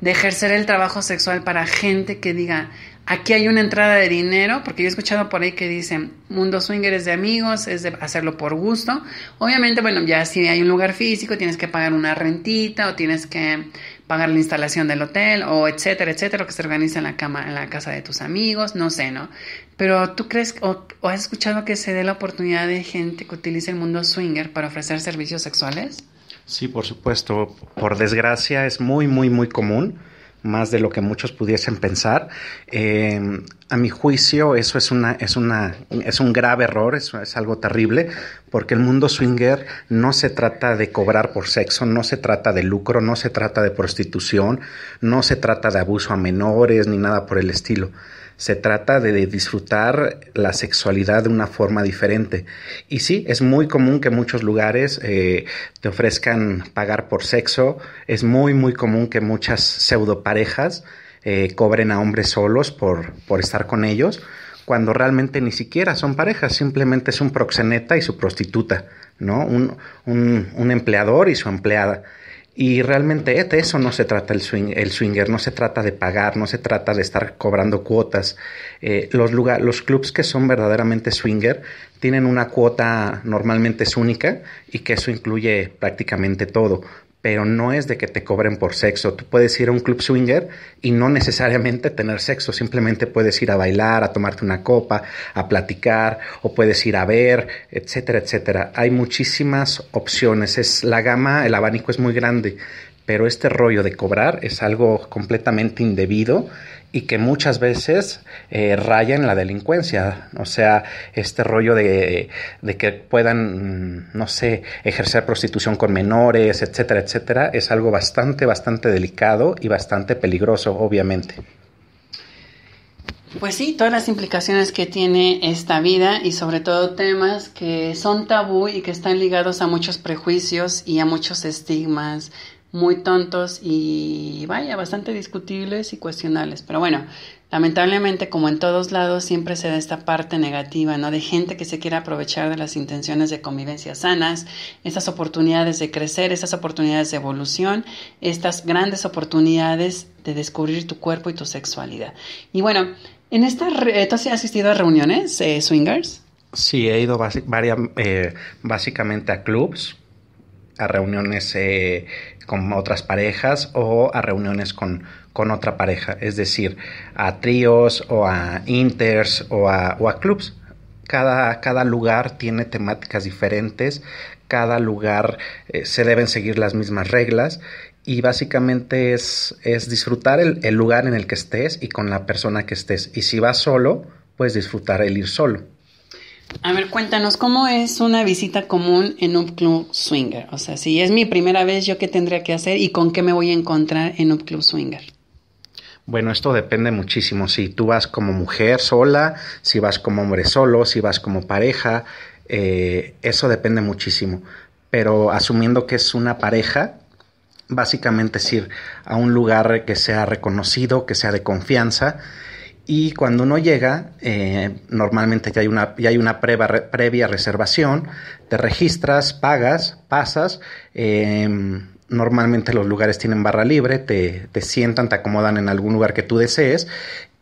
de ejercer el trabajo sexual para gente que diga, aquí hay una entrada de dinero, porque yo he escuchado por ahí que dicen, mundo swinger es de amigos, es de hacerlo por gusto. Obviamente, bueno, ya si hay un lugar físico, tienes que pagar una rentita o tienes que pagar la instalación del hotel o etcétera, etcétera, lo que se organiza en la cama, en la casa de tus amigos, no sé, ¿no? Pero tú crees o, o has escuchado que se dé la oportunidad de gente que utilice el mundo swinger para ofrecer servicios sexuales? Sí, por supuesto. Por desgracia es muy, muy, muy común, más de lo que muchos pudiesen pensar. Eh, a mi juicio, eso es una, es una, es un grave error, es algo terrible, porque el mundo swinger no se trata de cobrar por sexo, no se trata de lucro, no se trata de prostitución, no se trata de abuso a menores, ni nada por el estilo. Se trata de disfrutar la sexualidad de una forma diferente. Y sí, es muy común que muchos lugares eh, te ofrezcan pagar por sexo. Es muy, muy común que muchas pseudoparejas parejas eh, cobren a hombres solos por, estar con ellos, cuando realmente ni siquiera son parejas, simplemente es un proxeneta y su prostituta, ¿no? un empleador y su empleada. Y realmente eh, de eso no se trata el, swing, el swinger, no se trata de pagar, no se trata de estar cobrando cuotas. Eh, los, lugar, los clubs que son verdaderamente swinger tienen una cuota normalmente es única y que eso incluye prácticamente todo, pero no es de que te cobren por sexo. Tú puedes ir a un club swinger y no necesariamente tener sexo, simplemente puedes ir a bailar, a tomarte una copa, a platicar, o puedes ir a ver, etcétera, etcétera. Hay muchísimas opciones, es la gama, el abanico es muy grande, pero este rollo de cobrar es algo completamente indebido y que muchas veces eh, raya en la delincuencia. O sea, este rollo de, de, que puedan, no sé, ejercer prostitución con menores, etcétera, etcétera, es algo bastante, bastante delicado y bastante peligroso, obviamente. Pues sí, todas las implicaciones que tiene esta vida y sobre todo temas que son tabú y que están ligados a muchos prejuicios y a muchos estigmas muy tontos y vaya, bastante discutibles y cuestionables. Pero bueno, lamentablemente como en todos lados siempre se da esta parte negativa, ¿no? De gente que se quiere aprovechar de las intenciones de convivencia sanas, estas oportunidades de crecer, estas oportunidades de evolución, estas grandes oportunidades de descubrir tu cuerpo y tu sexualidad. Y bueno, en estas ¿tú has asistido a reuniones eh, swingers? Sí, he ido varias, eh, básicamente a clubs a reuniones eh, con otras parejas o a reuniones con, otra pareja, es decir, a tríos o a inters o a, o clubs. Cada, cada, lugar tiene temáticas diferentes, cada lugar eh, se deben seguir las mismas reglas y básicamente es, disfrutar el, el lugar en el que estés y con la persona que estés. Y si vas solo, pues disfrutar el ir solo. A ver, cuéntanos, ¿cómo es una visita común en un club swinger? O sea, si es mi primera vez, ¿yo qué tendría que hacer y con qué me voy a encontrar en un club swinger? Bueno, esto depende muchísimo. Si tú vas como mujer sola, si vas como hombre solo, si vas como pareja, eh, eso depende muchísimo. Pero asumiendo que es una pareja, básicamente es ir a un lugar que sea reconocido, que sea de confianza y cuando uno llega, eh, normalmente ya hay una, hay una previa reservación, te registras, pagas, pasas. Em, normalmente los lugares tienen barra libre, te, te sientan, te acomodan en algún lugar que tú desees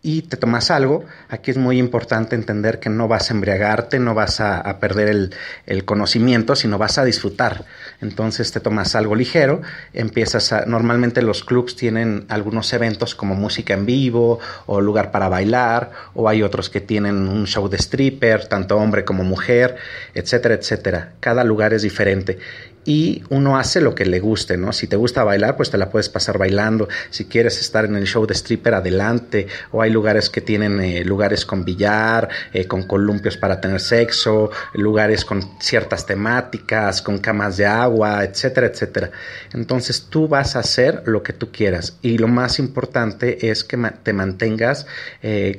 y te tomas algo, aquí es muy importante entender que no vas a embriagarte, no vas a, perder el, el, conocimiento, sino vas a disfrutar. Entonces te tomas algo ligero, empiezas a... Normalmente los clubs tienen algunos eventos como música en vivo o lugar para bailar, o hay otros que tienen un show de stripper, tanto hombre como mujer, etcétera, etcétera. Cada lugar es diferente y uno hace lo que le guste, ¿no? Si te gusta bailar, pues te la puedes pasar bailando. Si quieres estar en el show de stripper, adelante. O hay lugares que tienen eh, lugares con billar, eh, con columpios para tener sexo, lugares con ciertas temáticas, con camas de agua, etcétera, etcétera. Entonces tú vas a hacer lo que tú quieras. Y lo más importante es que te mantengas eh,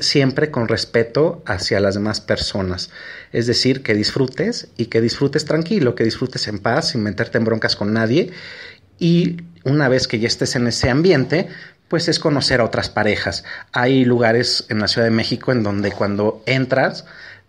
siempre con respeto hacia las demás personas. Es decir, que disfrutes y que disfrutes tranquilo, que disfrutes en paz sin meterte en broncas con nadie. Y una vez que ya estés en ese ambiente, pues es conocer a otras parejas. Hay lugares en la Ciudad de México en donde cuando entras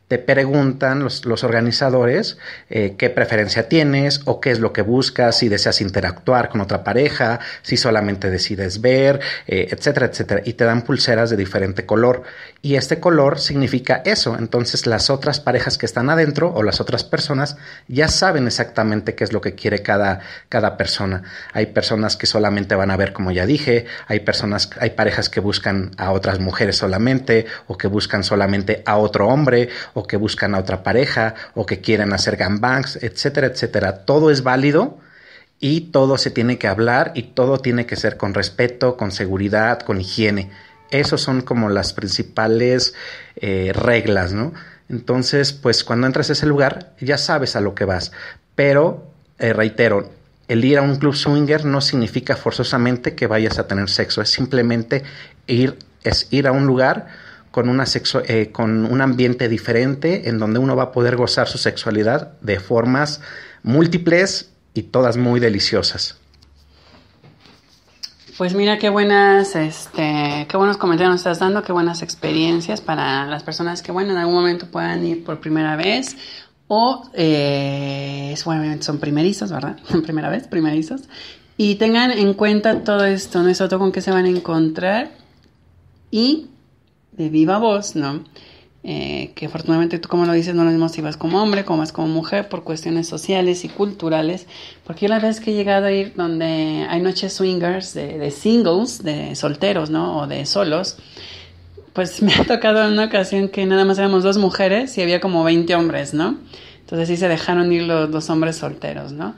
te preguntan los, organizadores eh, qué preferencia tienes o qué es lo que buscas, si deseas interactuar con otra pareja, si solamente decides ver, eh, etcétera, etcétera. Y te dan pulseras de diferente color. Y este color significa eso. Entonces las otras parejas que están adentro o las otras personas ya saben exactamente qué es lo que quiere cada, cada persona. Hay personas que solamente van a ver, como ya dije, hay personas, hay parejas que buscan a otras mujeres solamente o que buscan solamente a otro hombre o que buscan a otra pareja, o que quieren hacer gangbangs, etcétera, etcétera. Todo es válido y todo se tiene que hablar y todo tiene que ser con respeto, con seguridad, con higiene. Esas son como las principales eh, reglas, ¿no? Entonces, pues cuando entras a ese lugar ya sabes a lo que vas. Pero, eh, reitero, el ir a un club swinger no significa forzosamente que vayas a tener sexo, es simplemente ir, es ir a un lugar con, una eh, con un ambiente diferente en donde uno va a poder gozar su sexualidad de formas múltiples y todas muy deliciosas. Pues mira qué buenas, este, qué buenos comentarios nos estás dando, qué buenas experiencias para las personas que, bueno, en algún momento puedan ir por primera vez o, eh, bueno, son primerizos, ¿verdad? primera vez, primerizos. Y tengan en cuenta todo esto, no es otro con qué se van a encontrar y de viva voz, ¿no? Eh, que afortunadamente tú como lo dices no lo mismo si vas como hombre, como vas como mujer, por cuestiones sociales y culturales, porque yo la vez que he llegado a ir donde hay noches swingers de, singles, de solteros, ¿no? O de solos, pues me ha tocado en una ocasión que nada más éramos dos mujeres y había como 20 hombres, ¿no? Entonces sí se dejaron ir los dos hombres solteros, ¿no?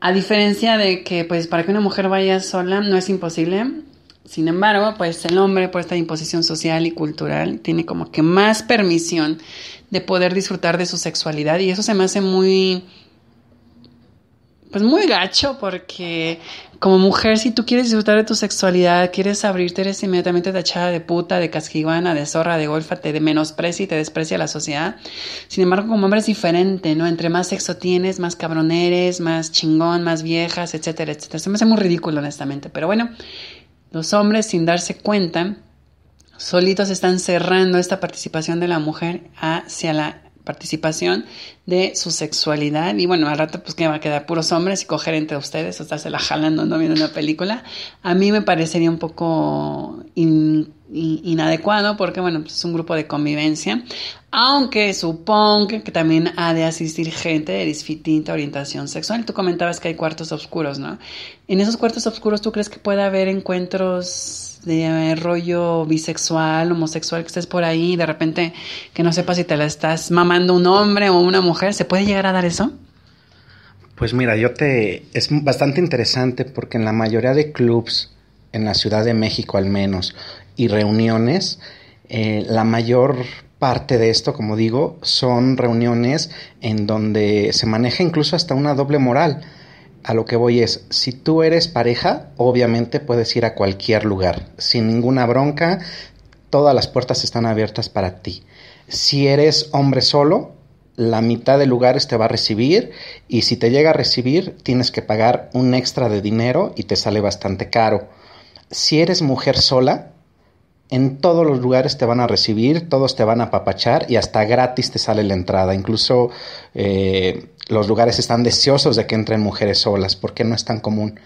A diferencia de que, pues, para que una mujer vaya sola no es imposible, sin embargo, pues el hombre, por esta imposición social y cultural, tiene como que más permisión de poder disfrutar de su sexualidad y eso se me hace muy, pues muy gacho porque como mujer, si tú quieres disfrutar de tu sexualidad, quieres abrirte, eres inmediatamente tachada de puta, de casquivana, de zorra, de golfa, te menosprecia y te desprecia la sociedad. Sin embargo, como hombre es diferente, ¿no? Entre más sexo tienes, más cabroneres más chingón, más viejas, etcétera, etcétera. Se me hace muy ridículo, honestamente. Pero bueno, los hombres, sin darse cuenta, solitos están cerrando esta participación de la mujer hacia la participación de su sexualidad. Y bueno, al rato pues que va a quedar puros hombres y coger entre ustedes o la jalando no viendo una película. A mí me parecería un poco inadecuado porque bueno, pues, es un grupo de convivencia. Aunque supongo que también ha de asistir gente de distinta orientación sexual. Tú comentabas que hay cuartos oscuros, ¿no? En esos cuartos oscuros, ¿tú crees que puede haber encuentros de rollo bisexual, homosexual que estés por ahí y de repente que no sepas si te la estás mamando un hombre o una mujer, ¿se puede llegar a dar eso? Pues mira, yo te es bastante interesante porque en la mayoría de clubs en la Ciudad de México al menos y reuniones eh, la mayor parte de esto, como digo, son reuniones en donde se maneja incluso hasta una doble moral a lo que voy es, si tú eres pareja, obviamente puedes ir a cualquier lugar, sin ninguna bronca, todas las puertas están abiertas para ti. Si eres hombre solo, la mitad de lugares te va a recibir y si te llega a recibir, tienes que pagar un extra de dinero y te sale bastante caro. Si eres mujer sola, en todos los lugares te van a recibir, todos te van a papachar y hasta gratis te sale la entrada. Incluso eh, los lugares están deseosos de que entren mujeres solas, porque no es tan común.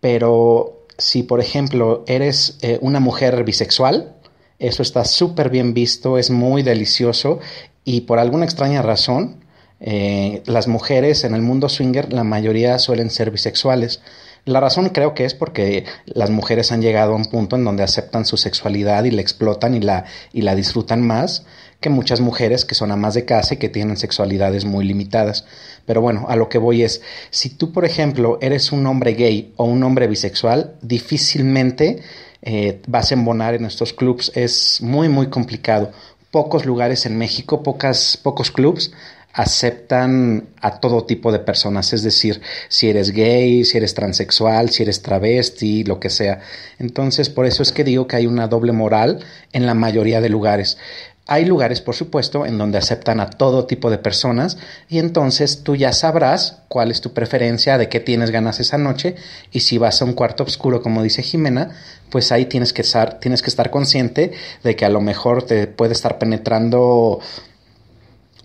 Pero si, por ejemplo, eres eh, una mujer bisexual, eso está súper bien visto, es muy delicioso y por alguna extraña razón, eh, las mujeres en el mundo swinger, la mayoría suelen ser bisexuales. La razón creo que es porque las mujeres han llegado a un punto en donde aceptan su sexualidad y la explotan y la, y la disfrutan más que muchas mujeres que son amas de casa y que tienen sexualidades muy limitadas. Pero bueno, a lo que voy es, si tú, por ejemplo, eres un hombre gay o un hombre bisexual, difícilmente eh, vas a embonar en estos clubs. Es muy, muy complicado. Pocos lugares en México, pocas, pocos clubs aceptan a todo tipo de personas, es decir, si eres gay, si eres transexual, si eres travesti, lo que sea. Entonces, por eso es que digo que hay una doble moral en la mayoría de lugares. Hay lugares, por supuesto, en donde aceptan a todo tipo de personas y entonces tú ya sabrás cuál es tu preferencia, de qué tienes ganas esa noche y si vas a un cuarto oscuro, como dice Jimena, pues ahí tienes que estar, tienes que estar consciente de que a lo mejor te puede estar penetrando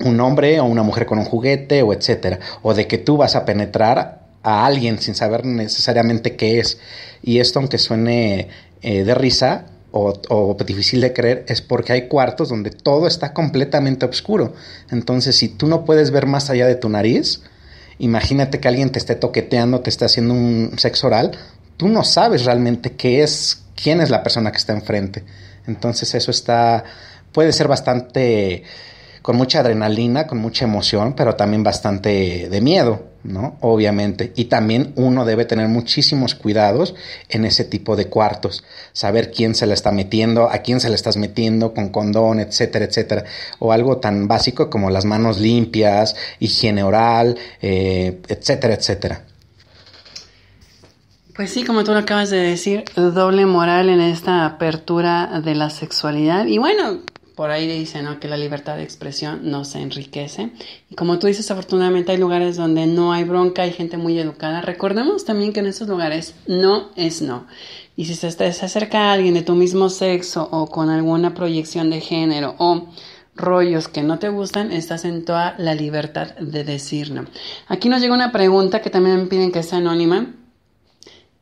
un hombre o una mujer con un juguete o etcétera, o de que tú vas a penetrar a alguien sin saber necesariamente qué es. Y esto, aunque suene eh, de risa o, difícil de creer, es porque hay cuartos donde todo está completamente oscuro. Entonces, si tú no puedes ver más allá de tu nariz, imagínate que alguien te esté toqueteando, te esté haciendo un sexo oral, tú no sabes realmente qué es, quién es la persona que está enfrente. Entonces, eso está, puede ser bastante con mucha adrenalina, con mucha emoción, pero también bastante de miedo, ¿no? Obviamente. Y también uno debe tener muchísimos cuidados en ese tipo de cuartos, saber quién se le está metiendo, a quién se le estás metiendo, con condón, etcétera, etcétera. O algo tan básico como las manos limpias, higiene oral, eh, etcétera, etcétera. Pues sí, como tú lo acabas de decir, doble moral en esta apertura de la sexualidad. Y bueno, por ahí dicen que la libertad de expresión no se enriquece. Y como tú dices, afortunadamente hay lugares donde no hay bronca, hay gente muy educada. Recordemos también que en esos lugares no es no. Y si se, se acerca a alguien de tu mismo sexo o con alguna proyección de género o rollos que no te gustan, estás en toda la libertad de decir no. Aquí nos llega una pregunta que también me piden que sea anónima.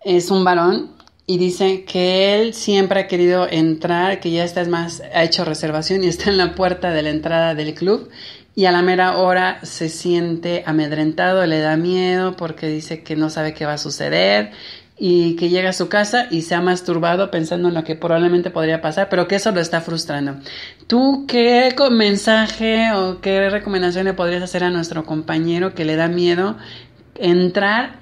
Es un varón y dice que él siempre ha querido entrar, que ya está más, ha hecho reservación y está en la puerta de la entrada del club y a la mera hora se siente amedrentado, le da miedo porque dice que no sabe qué va a suceder y que llega a su casa y se ha masturbado pensando en lo que probablemente podría pasar, pero que eso lo está frustrando. ¿Tú qué mensaje o qué recomendación le podrías hacer a nuestro compañero que le da miedo entrar?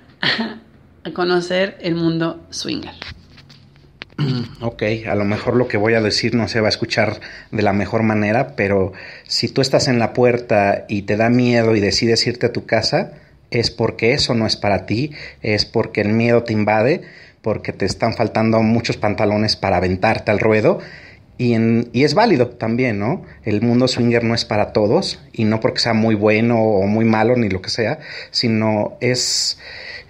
conocer el mundo swinger. Mm, ok, a lo mejor lo que voy a decir no se va a escuchar de la mejor manera, pero si tú estás en la puerta y te da miedo y decides irte a tu casa, es porque eso no es para ti, es porque el miedo te invade, porque te están faltando muchos pantalones para aventarte al ruedo. Y, y, es válido también, ¿no? El mundo swinger no es para todos y no porque sea muy bueno o muy malo ni lo que sea, sino es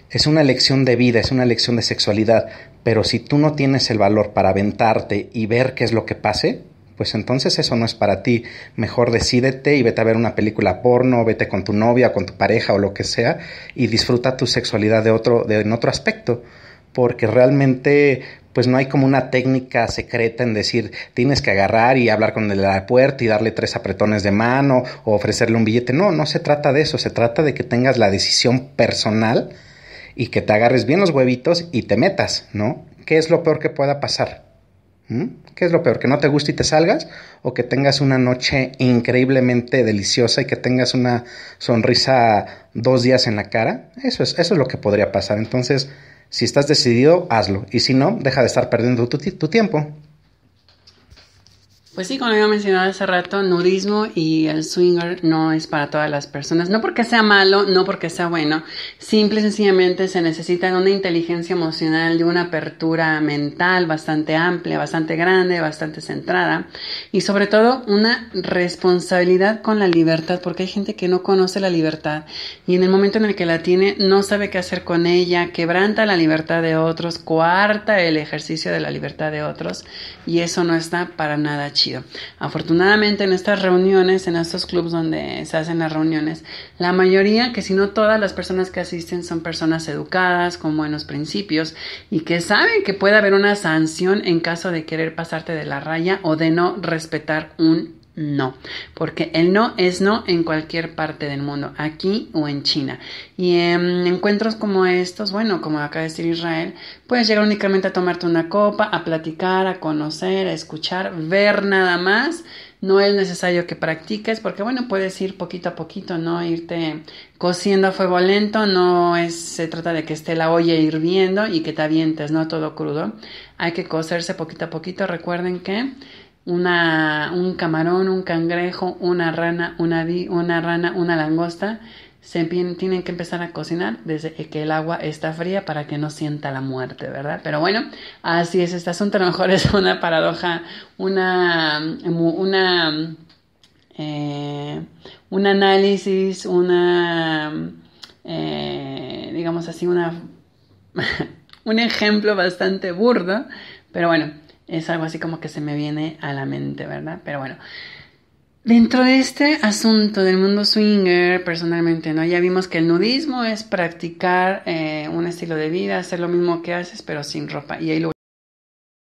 es una elección de vida, es una elección de sexualidad, pero si tú no tienes el valor para aventarte y ver qué es lo que pase, pues entonces eso no es para ti. Mejor decídete y vete a ver una película porno, vete con tu novia, con tu pareja o lo que sea y disfruta tu sexualidad de otro, de, en otro aspecto. Porque realmente, pues no hay como una técnica secreta en decir tienes que agarrar y hablar con el de la puerta y darle tres apretones de mano o ofrecerle un billete. No, no se trata de eso, se trata de que tengas la decisión personal y que te agarres bien los huevitos y te metas, ¿no? ¿Qué es lo peor que pueda pasar? ¿Mm? ¿Qué es lo peor? ¿Que no te guste y te salgas? ¿O que tengas una noche increíblemente deliciosa y que tengas una sonrisa dos días en la cara? Eso es, eso es lo que podría pasar. Entonces, si estás decidido, hazlo. Y si no, deja de estar perdiendo tu, tu tiempo. Pues sí, como había mencionado hace rato, nudismo y el swinger no es para todas las personas. No porque sea malo, no porque sea bueno. Simple y sencillamente se necesita una inteligencia emocional, de una apertura mental bastante amplia, bastante grande, bastante centrada. Y sobre todo, una responsabilidad con la libertad, porque hay gente que no conoce la libertad. Y en el momento en el que la tiene, no sabe qué hacer con ella, quebranta la libertad de otros, coarta el ejercicio de la libertad de otros. Y eso no está para nada chido. Afortunadamente en estas reuniones, en estos clubs donde se hacen las reuniones, la mayoría, que si no todas las personas que asisten son personas educadas, con buenos principios y que saben que puede haber una sanción en caso de querer pasarte de la raya o de no respetar un no, porque el no es no en cualquier parte del mundo, aquí o en China. Y en encuentros como estos, bueno, como acaba de decir Israel, puedes llegar únicamente a tomarte una copa, a platicar, a conocer, a escuchar, ver nada más. No es necesario que practiques porque, bueno, puedes ir poquito a poquito, no irte cociendo a fuego lento, no es, se trata de que esté la olla hirviendo y que te avientes, no todo crudo. Hay que cocerse poquito a poquito. Recuerden que una, un camarón, un cangrejo, una rana, una, una rana, una langosta, se tienen que empezar a cocinar desde que el agua está fría para que no sienta la muerte, ¿verdad? Pero bueno, así es este asunto. A lo mejor es una paradoja, una, una, eh, un análisis, una, eh, digamos así, una, un ejemplo bastante burdo, pero bueno. Es algo así como que se me viene a la mente, ¿verdad? Pero bueno. Dentro de este asunto del mundo swinger, personalmente, ¿no? Ya vimos que el nudismo es practicar eh, un estilo de vida, hacer lo mismo que haces, pero sin ropa. Y ahí